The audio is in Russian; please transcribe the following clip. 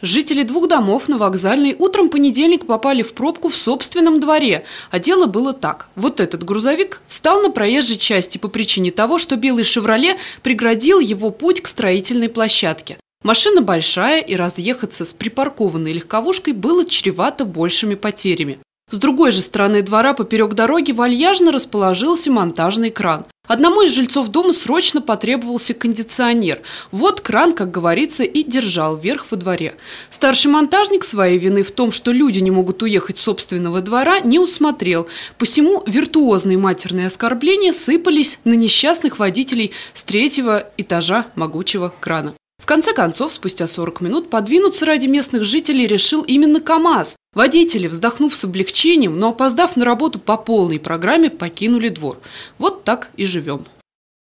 Жители двух домов на вокзальной утром понедельник попали в пробку в собственном дворе. А дело было так. Вот этот грузовик стал на проезжей части по причине того, что белый «Шевроле» преградил его путь к строительной площадке. Машина большая, и разъехаться с припаркованной легковушкой было чревато большими потерями. С другой же стороны двора поперек дороги вальяжно расположился монтажный кран. Одному из жильцов дома срочно потребовался кондиционер. Вот кран, как говорится, и держал вверх во дворе. Старший монтажник своей вины в том, что люди не могут уехать с собственного двора, не усмотрел. Посему виртуозные матерные оскорбления сыпались на несчастных водителей с третьего этажа могучего крана. В конце концов, спустя 40 минут, подвинуться ради местных жителей решил именно КАМАЗ. Водители, вздохнув с облегчением, но опоздав на работу по полной программе, покинули двор. Вот так и живем.